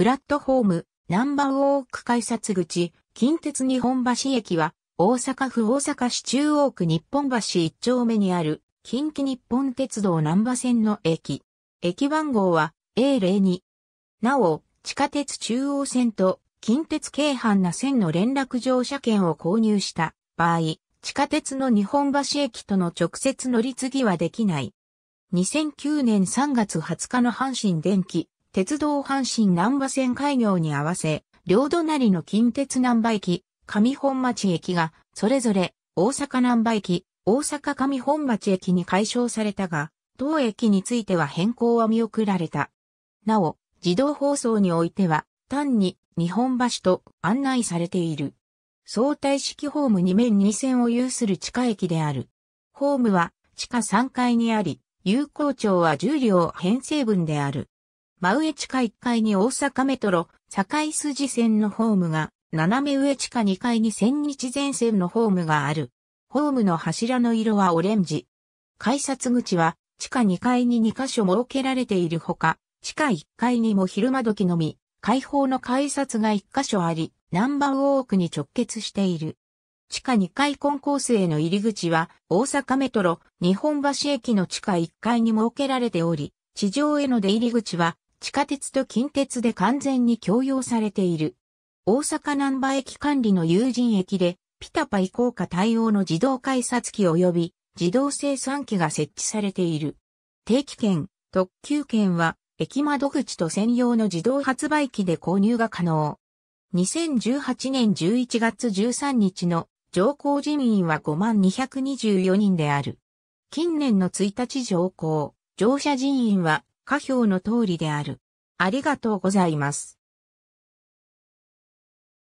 プラットホーム、バーウォーク改札口、近鉄日本橋駅は、大阪府大阪市中央区日本橋1丁目にある、近畿日本鉄道南波線の駅。駅番号は A02。なお、地下鉄中央線と近鉄京阪な線の連絡乗車券を購入した場合、地下鉄の日本橋駅との直接乗り継ぎはできない。2009年3月20日の阪神電気鉄道阪神南波線開業に合わせ、両隣の近鉄南波駅、上本町駅が、それぞれ大阪南波駅、大阪上本町駅に解消されたが、当駅については変更は見送られた。なお、自動放送においては、単に日本橋と案内されている。相対式ホーム2面2線を有する地下駅である。ホームは地下3階にあり、有効庁は重量両編成分である。真上地下1階に大阪メトロ、堺筋線のホームが、斜め上地下2階に千日前線のホームがある。ホームの柱の色はオレンジ。改札口は、地下2階に2箇所設けられているほか、地下1階にも昼間時のみ、開放の改札が1箇所あり、ナンバーウォークに直結している。地下2階コンコースへの入り口は、大阪メトロ、日本橋駅の地下1階に設けられており、地上への出入り口は、地下鉄と近鉄で完全に共用されている。大阪南波駅管理の有人駅で、ピタパ移行化対応の自動改札機及び自動生産機が設置されている。定期券、特急券は、駅窓口と専用の自動発売機で購入が可能。2018年11月13日の乗降人員は5224人である。近年の1日乗降、乗車人員は下表の通りである。ありがとうございます。